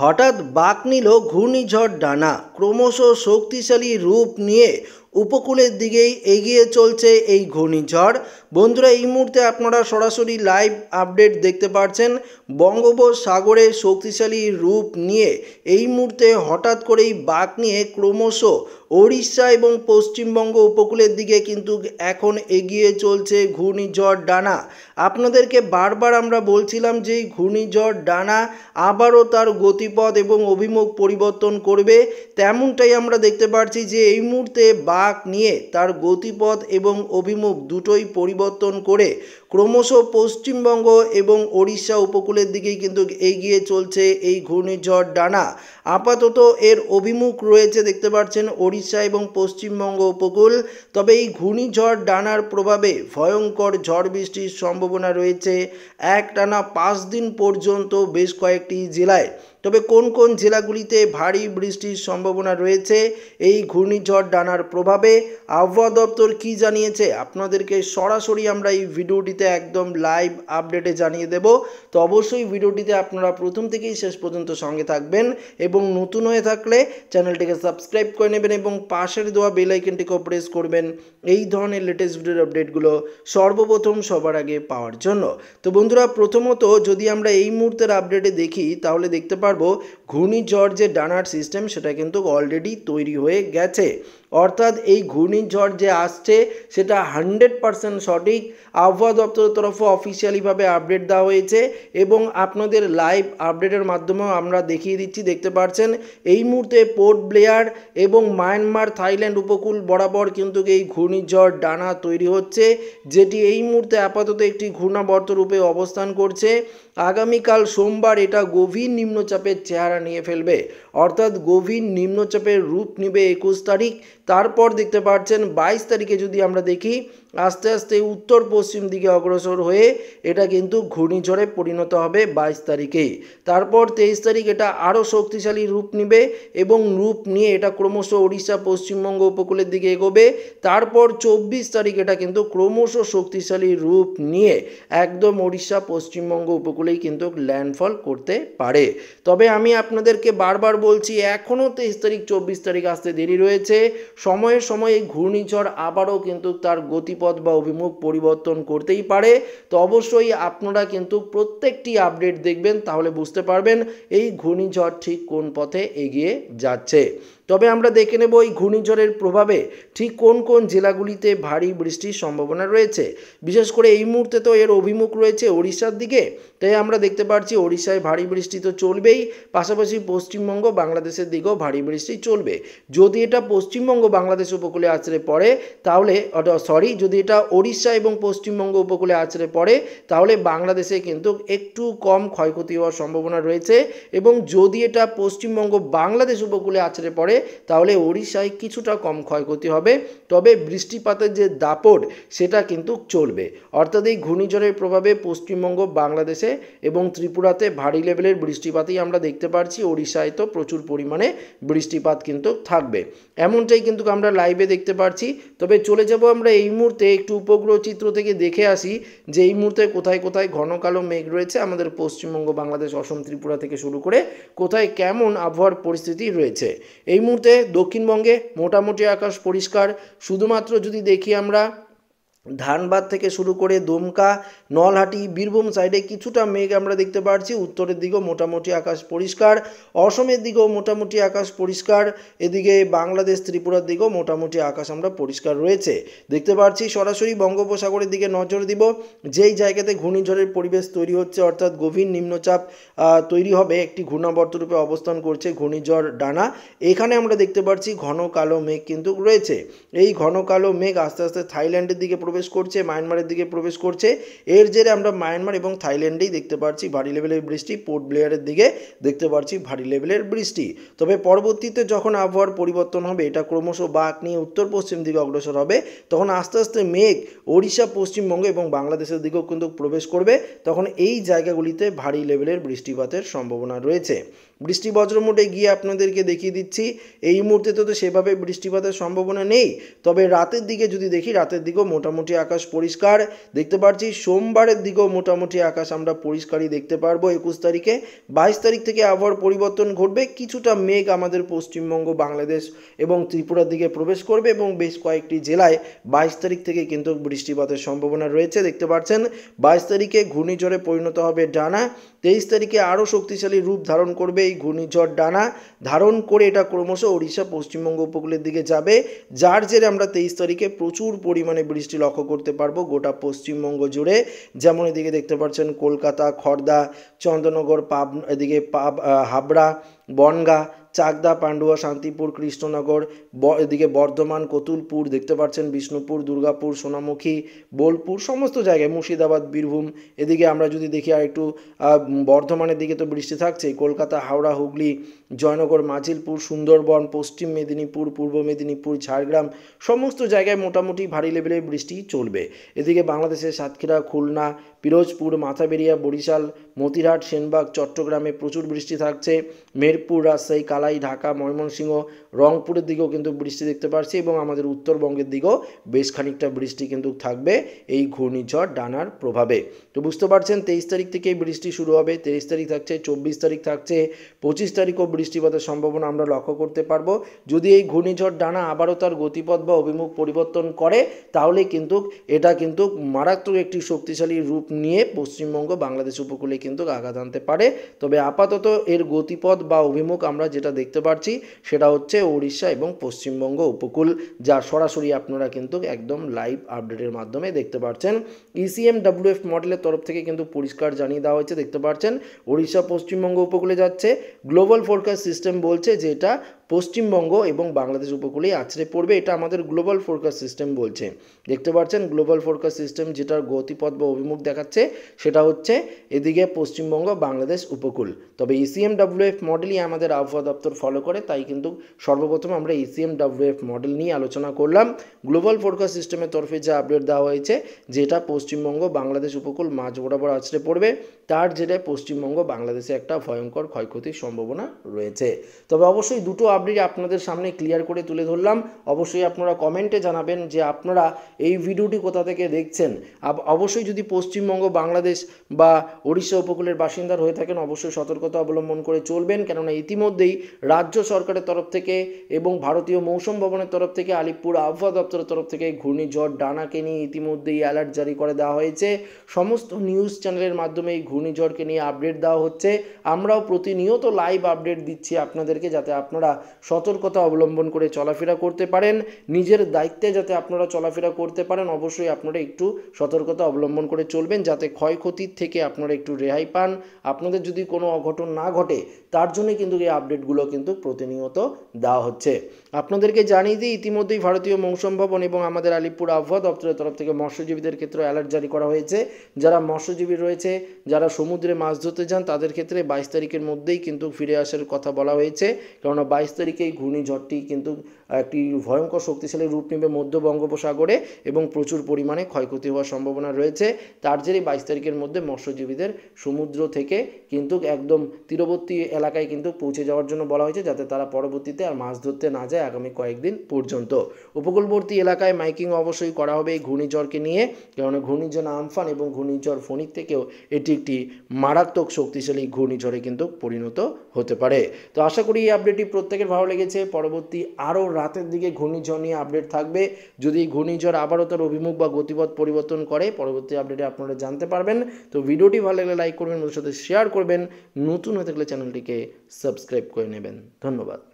হঠাৎ বাঘ নিল ঘূর্ণিঝড় ডানা ক্রমশ শক্তিশালী রূপ নিয়ে উপকূলের দিকেই এগিয়ে চলছে এই ঘূর্ণিঝড় বন্ধুরা এই মুহূর্তে আপনারা সরাসরি লাইভ আপডেট দেখতে পাচ্ছেন বঙ্গোপসাগরে শক্তিশালী রূপ নিয়ে এই মুহূর্তে হঠাৎ করেই বাঘ নিয়ে ক্রমশ ওড়িশা এবং পশ্চিমবঙ্গ উপকূলের দিকে কিন্তু এখন এগিয়ে চলছে ঘূর্ণিঝড় ডানা আপনাদেরকে বারবার আমরা বলছিলাম যে ঘূর্ণিঝড় ডানা আবারও তার গতিপথ এবং অভিমুখ পরিবর্তন করবে তেমনটাই আমরা দেখতে পাচ্ছি যে এই মুহূর্তে বা পাক নিয়ে তার গতিপথ এবং অভিমুখ দুটোই পরিবর্তন করে ক্রমশ পশ্চিমবঙ্গ এবং ওড়িশা উপকূলের দিকেই কিন্তু এগিয়ে চলছে এই ঘূর্ণিঝড় ডানা আপাতত এর অভিমুখ রয়েছে দেখতে পাচ্ছেন ওড়িশা এবং পশ্চিমবঙ্গ উপকূল তবে এই ঘূর্ণিঝড় ডানার প্রভাবে ভয়ঙ্কর ঝড় বৃষ্টির সম্ভাবনা রয়েছে এক টানা পাঁচ দিন পর্যন্ত বেশ কয়েকটি জেলায় তবে কোন কোন জেলাগুলিতে ভারী বৃষ্টির সম্ভাবনা রয়েছে এই ঘূর্ণিঝড় ডানার প্রভাবে আবহাওয়া দপ্তর কি জানিয়েছে আপনাদেরকে সরাসরি আমরা এই ভিডিওটিতে একদম লাইভ আপডেটে জানিয়ে দেব তো অবশ্যই ভিডিওটিতে আপনারা প্রথম থেকেই শেষ পর্যন্ত সঙ্গে থাকবেন এবং নতুন হয়ে থাকলে চ্যানেলটিকে সাবস্ক্রাইব করে নেবেন এবং পাশের দেওয়া বেলাইকনটিকেও প্রেস করবেন এই ধরনের লেটেস্ট ভিডিওর আপডেটগুলো সর্বপ্রথম সবার আগে পাওয়ার জন্য তো বন্ধুরা প্রথমত যদি আমরা এই মুহূর্তের আপডেটে দেখি তাহলে দেখতে পাবো পারবো ঘূর্ণিঝড় যে ডানার সিস্টেম সেটা কিন্তু অলরেডি তৈরি হয়ে গেছে অর্থাৎ এই ঘূর্ণিঝড় যে আসছে সেটা হান্ড্রেড পারসেন্ট সঠিক আবহাওয়া দপ্তরের তরফে অফিসিয়ালিভাবে আপডেট দেওয়া হয়েছে এবং আপনাদের লাইভ আপডেটের মাধ্যমেও আমরা দেখিয়ে দিচ্ছি দেখতে পাচ্ছেন এই মুহূর্তে পোর্ট ব্লেয়ার এবং মায়ানমার থাইল্যান্ড উপকূল বরাবর কিন্তু এই ঘূর্ণিঝড় ডানা তৈরি হচ্ছে যেটি এই মুহূর্তে আপাতত একটি ঘূর্ণাবর্ত রূপে অবস্থান করছে আগামীকাল সোমবার এটা গভীর নিম্নচাপের চেহারা নিয়ে ফেলবে অর্থাৎ গভীর নিম্নচাপের রূপ নেবে একুশ তারিখ তারপর দেখতে পাচ্ছেন বাইশ তারিখে যদি আমরা দেখি আস্তে আস্তে উত্তর পশ্চিম দিকে অগ্রসর হয়ে এটা কিন্তু ঘূর্ণিঝড়ে পরিণত হবে বাইশ তারিখে তারপর তেইশ তারিখ এটা আরও শক্তিশালী রূপ নেবে এবং রূপ নিয়ে এটা ক্রমশ ওড়িশা পশ্চিমবঙ্গ উপকূলের দিকে এগোবে তারপর চব্বিশ তারিখ এটা কিন্তু ক্রমশ শক্তিশালী রূপ নিয়ে একদম ওড়িশা পশ্চিমবঙ্গ উপকূলেই কিন্তু ল্যান্ডফল করতে পারে তবে আমি আপনাদেরকে বারবার বলছি এখনও তেইশ তারিখ চব্বিশ তারিখ আসতে দেরি রয়েছে সময়ে সময়ে ঘূর্ণিঝড় আবারও কিন্তু তার গতিপথ পথ বা অভিমুখ পরিবর্তন করতেই পারে তো অবশ্যই আপনারা কিন্তু প্রত্যেকটি আপডেট দেখবেন তাহলে বুঝতে পারবেন এই ঘূর্ণিঝড় ঠিক কোন পথে এগিয়ে যাচ্ছে তবে আমরা দেখে নেব এই ঘূর্ণিঝড়ের প্রভাবে ঠিক কোন কোন জেলাগুলিতে ভারী বৃষ্টির সম্ভাবনা রয়েছে বিশেষ করে এই মুহূর্তে তো এর অভিমুখ রয়েছে ওড়িশার দিকে তাই আমরা দেখতে পাচ্ছি ওড়িশায় ভারী বৃষ্টি তো চলবেই পাশাপাশি পশ্চিমবঙ্গ বাংলাদেশের দিকেও ভারী বৃষ্টি চলবে যদি এটা পশ্চিমবঙ্গ বাংলাদেশ উপকূলে আছড়ে পড়ে তাহলে সরি যদি এটা ওড়িশা এবং পশ্চিমবঙ্গ উপকূলে আছড়ে পড়ে তাহলে বাংলাদেশে কিন্তু একটু কম ক্ষয়ক্ষতি হওয়ার সম্ভাবনা রয়েছে এবং যদি এটা পশ্চিমবঙ্গ বাংলাদেশ উপকূলে আছড়ে পড়ে তাহলে ওড়িশায় কিছুটা কম ক্ষয়ক্ষতি হবে তবে বৃষ্টিপাতের যে দাপট সেটা কিন্তু চলবে অর্থাৎ এই ঘূর্ণিঝড়ের প্রভাবে পশ্চিমবঙ্গ বাংলাদেশে এবং ত্রিপুরাতে ভারী লেভেলের বৃষ্টিপাতই আমরা দেখতে পাচ্ছি ওড়িশায় তো প্রচুর পরিমাণে বৃষ্টিপাত কিন্তু থাকবে এমনটাই কিন্তু আমরা লাইভে দেখতে পাচ্ছি তবে চলে যাব আমরা এই মুহূর্তে একটু উপগ্রহ চিত্র থেকে দেখে আসি যে এই মুহূর্তে কোথায় কোথায় ঘন কালো মেঘ রয়েছে আমাদের পশ্চিমবঙ্গ বাংলাদেশ অসম ত্রিপুরা থেকে শুরু করে কোথায় কেমন আবহাওয়ার পরিস্থিতি রয়েছে এই মুহূর্তে দক্ষিণবঙ্গে মোটামুটি আকাশ পরিষ্কার শুধুমাত্র যদি দেখি আমরা ধানবাদ থেকে শুরু করে দমকা নলহাটি বীরভূম সাইডে কিছুটা মেঘ আমরা দেখতে পাচ্ছি উত্তরের দিকেও মোটামুটি আকাশ পরিষ্কার অসমের দিকেও মোটামুটি আকাশ পরিষ্কার এদিকে বাংলাদেশ ত্রিপুরার দিকেও মোটামুটি আকাশ আমরা পরিষ্কার রয়েছে দেখতে পাচ্ছি সরাসরি বঙ্গোপসাগরের দিকে নজর দিব যেই জায়গাতে ঘূর্ণিঝড়ের পরিবেশ তৈরি হচ্ছে অর্থাৎ গভীর নিম্নচাপ তৈরি হবে একটি ঘূর্ণাবর্ত রূপে অবস্থান করছে ঘূর্ণিঝড় ডানা এখানে আমরা দেখতে পাচ্ছি ঘন কালো মেঘ কিন্তু রয়েছে এই ঘন কালো মেঘ আস্তে আস্তে থাইল্যান্ডের দিকে প্রবেশ করছে মায়ানমারের দিকে প্রবেশ করছে এর জেরে আমরা মায়ানমার এবং থাইল্যান্ডেই দেখতে পাচ্ছি ভারী লেভেলের বৃষ্টি পোর্ট ব্লেয়ারের দিকে দেখতে পাচ্ছি ভারী লেভেলের বৃষ্টি তবে পরবর্তীতে যখন আবহাওয়ার পরিবর্তন হবে এটা ক্রমশ বাঘ নিয়ে উত্তর পশ্চিম দিকে অগ্রসর হবে তখন আস্তে আস্তে মেঘ ওড়িশা পশ্চিমবঙ্গ এবং বাংলাদেশের দিকেও কিন্তু প্রবেশ করবে তখন এই জায়গাগুলিতে ভারী লেভেলের বৃষ্টিপাতের সম্ভাবনা রয়েছে বৃষ্টি বজ্র মোটে গিয়ে আপনাদেরকে দেখিয়ে দিচ্ছি এই মুহূর্তে তো সেভাবে বৃষ্টিপাতের সম্ভাবনা নেই তবে রাতের দিকে যদি দেখি রাতের দিকেও মোটামুটি আকাশ পরিষ্কার দেখতে পারছি সোমবারের দিকেও মোটামুটি আকাশ আমরা পরিষ্কারই দেখতে পারবো একুশ তারিখে বাইশ তারিখ থেকে আবহাওয়ার পরিবর্তন ঘটবে কিছুটা মেঘ আমাদের পশ্চিমবঙ্গ বাংলাদেশ এবং ত্রিপুরার দিকে প্রবেশ করবে এবং বেশ কয়েকটি জেলায় বাইশ তারিখ থেকে কিন্তু বৃষ্টিপাতের সম্ভাবনা রয়েছে দেখতে পাচ্ছেন বাইশ তারিখে ঘূর্ণিঝড়ে পরিণত হবে ডানা তেইশ তারিখে আরও শক্তিশালী রূপ ধারণ করবে এই ঘূর্ণিঝড় ডানা ধারণ করে এটা ক্রমশ ওড়িশা পশ্চিমবঙ্গ উপকূলের দিকে যাবে যার জেরে আমরা তেইশ তারিখে প্রচুর পরিমাণে বৃষ্টি লক্ষ্য করতে পারবো গোটা পশ্চিমবঙ্গ জুড়ে যেমন এদিকে দেখতে পাচ্ছেন কলকাতা খড়দা চন্দ্রনগর পাব এদিকে পাব হাবড়া বনগা চাকদা পান্ডুয়া শান্তিপুর কৃষ্ণনগর এদিকে বর্ধমান কতুলপুর দেখতে পাচ্ছেন বিষ্ণুপুর দুর্গাপুর সোনামুখী বোলপুর সমস্ত জায়গায় মুর্শিদাবাদ বীরভূম এদিকে আমরা যদি দেখি আর একটু বর্ধমানের দিকে তো বৃষ্টি থাকছে কলকাতা হাওড়া হুগলি জয়নগর মাজিলপুর সুন্দরবন পশ্চিম মেদিনীপুর পূর্ব মেদিনীপুর ঝাড়গ্রাম সমস্ত জায়গায় মোটামুটি ভারী লেভেলের বৃষ্টি চলবে এদিকে বাংলাদেশের সাতক্ষীরা খুলনা পিরোজপুর মাথাবেরিয়া বরিশাল মতিরহাট সেনবাগ চট্টগ্রামে প্রচুর বৃষ্টি থাকছে মেরপুর রাজশাহী কালাই ঢাকা ময়মনসিংহ রংপুরের দিকেও কিন্তু বৃষ্টি দেখতে পারছি এবং আমাদের উত্তরবঙ্গের দিকেও বেশ খানিকটা বৃষ্টি কিন্তু থাকবে এই ঘূর্ণিঝড় ডানার প্রভাবে তো বুঝতে পারছেন তেইশ তারিখ থেকেই বৃষ্টি শুরু হবে তেইশ তারিখ থাকছে চব্বিশ তারিখ থাকছে পঁচিশ তারিখও বৃষ্টিপাতের সম্ভাবনা আমরা লক্ষ্য করতে পারবো যদি এই ঘূর্ণিঝড় ডানা আবারও তার গতিপথ বা অভিমুখ পরিবর্তন করে তাহলে কিন্তু এটা কিন্তু মারাত্মক একটি শক্তিশালী রূপ নিয়ে পশ্চিমবঙ্গ বাংলাদেশ উপকূলে কিন্তু আঘাত আনতে পারে তবে আপাতত এর গতিপথ বা অভিমুখ আমরা যেটা দেখতে পাচ্ছি সেটা হচ্ছে ওড়িশা এবং পশ্চিমবঙ্গ উপকূল যা সরাসরি আপনারা কিন্তু একদম লাইভ আপডেটের মাধ্যমে দেখতে পাচ্ছেন ইসিএম e ডাব্লিউএফ মডেলের তরফ থেকে কিন্তু পরিষ্কার জানিয়ে দেওয়া হয়েছে দেখতে পাচ্ছেন ওড়িশা পশ্চিমবঙ্গ উপকূলে যাচ্ছে গ্লোবাল ফোরকাস্ট সিস্টেম বলছে যে এটা পশ্চিমবঙ্গ এবং বাংলাদেশ উপকূলেই আছড়ে পড়বে এটা আমাদের গ্লোবাল ফোরকাস্ট সিস্টেম বলছে দেখতে পাচ্ছেন গ্লোবাল ফোরকাস্ট সিস্টেম যেটার গতিপথ বা অভিমুখ দেখাচ্ছে সেটা হচ্ছে এদিকে পশ্চিমবঙ্গ বাংলাদেশ উপকূল তবে ইসিএম ডাব্লিউএফ মডেলই আমাদের আবহাওয়া দপ্তর ফলো করে তাই কিন্তু সর্বপ্রথম আমরা ইসিএম ডাব্লিউএফ মডেল নিয়ে আলোচনা করলাম গ্লোবাল ফোরকাস্ট সিস্টেমের তরফে যে আপডেট দেওয়া হয়েছে যেটা পশ্চিমবঙ্গ বাংলাদেশ উপকূল মাঝ বরাবর আছড়ে পড়বে তার জেরে পশ্চিমবঙ্গ বাংলাদেশে একটা ভয়ঙ্কর ক্ষয়ক্ষতির সম্ভাবনা রয়েছে তবে অবশ্যই দুটো পাবলিক আপনাদের সামনে ক্লিয়ার করে তুলে ধরলাম অবশ্যই আপনারা কমেন্টে জানাবেন যে আপনারা এই ভিডিওটি কোথা থেকে দেখছেন অবশ্যই যদি পশ্চিমবঙ্গ বাংলাদেশ বা ওড়িশা উপকূলের বাসিন্দার হয়ে থাকেন অবশ্যই সতর্কতা অবলম্বন করে চলবেন কেননা ইতিমধ্যেই রাজ্য সরকারের তরফ থেকে এবং ভারতীয় মৌসুম ভবনের তরফ থেকে আলিপুর আবহাওয়া দপ্তরের তরফ থেকে ঘূর্ণিঝড় ডানাকে নিয়ে ইতিমধ্যেই অ্যালার্ট জারি করে দেওয়া হয়েছে সমস্ত নিউজ চ্যানেলের মাধ্যমে এই ঘূর্ণিঝড়কে নিয়ে আপডেট দেওয়া হচ্ছে আমরাও প্রতিনিয়ত লাইভ আপডেট দিচ্ছি আপনাদেরকে যাতে আপনারা সতর্কতা অবলম্বন করে চলাফেরা করতে পারেন নিজের দায়িত্বে যাতে আপনারা চলাফেরা করতে পারেন অবশ্যই আপনারা একটু সতর্কতা অবলম্বন করে চলবেন যাতে ক্ষয়ক্ষতির থেকে আপনারা একটু রেহাই পান আপনাদের যদি কোনো অঘটন না ঘটে তার জন্যে কিন্তু এই আপডেটগুলো কিন্তু প্রতিনিয়ত দেওয়া হচ্ছে আপনাদেরকে জানিয়ে দিই ইতিমধ্যেই ভারতীয় মৌসুম ভবন এবং আমাদের আলিপুর আবহাওয়া দপ্তরের তরফ থেকে মৎস্যজীবীদের ক্ষেত্রে অ্যালার্ট জারি করা হয়েছে যারা মৎস্যজীবী রয়েছে যারা সমুদ্রে মাছ ধরতে যান তাদের ক্ষেত্রে বাইশ তারিখের মধ্যেই কিন্তু ফিরে আসার কথা বলা হয়েছে কেননা বাইশ তারিখেই ঘূর্ণিঝড়টি কিন্তু একটি ভয়ঙ্কর শক্তিশালী রূপ নেবে মধ্য বঙ্গোপসাগরে এবং প্রচুর পরিমাণে ক্ষয়ক্ষতি হওয়ার সম্ভাবনা রয়েছে তার জেরে বাইশ তারিখের মধ্যে মৎস্যজীবীদের সমুদ্র থেকে কিন্তু একদম তীরবর্তী এলাকায় কিন্তু পৌঁছে যাওয়ার জন্য বলা হয়েছে যাতে তারা পরবর্তীতে আর মাছ ধরতে না যায় যায় আগামী কয়েকদিন পর্যন্ত উপকূলবর্তী এলাকায় মাইকিং অবশ্যই করা হবে এই ঘূর্ণিঝড়কে নিয়ে কেননা ঘূর্ণিঝড় আমফান এবং ঘূর্ণিঝড় ফণির থেকেও এটি একটি মারাত্মক শক্তিশালী ঘূর্ণিঝড়ে কিন্তু পরিণত হতে পারে তো আশা করি এই আপডেটটি প্রত্যেকের ভালো লেগেছে পরবর্তী আরও রাতের দিকে ঘূর্ণিঝড় নিয়ে আপডেট থাকবে যদি ঘূর্ণিঝড় আবারও তার অভিমুখ বা গতিপথ পরিবর্তন করে পরবর্তী আপডেটে আপনারা জানতে পারবেন তো ভিডিওটি ভালো লাগলে লাইক করবেন ওদের সাথে শেয়ার করবেন নতুন হয়ে থাকলে চ্যানেলটিকে সাবস্ক্রাইব করে নেবেন ধন্যবাদ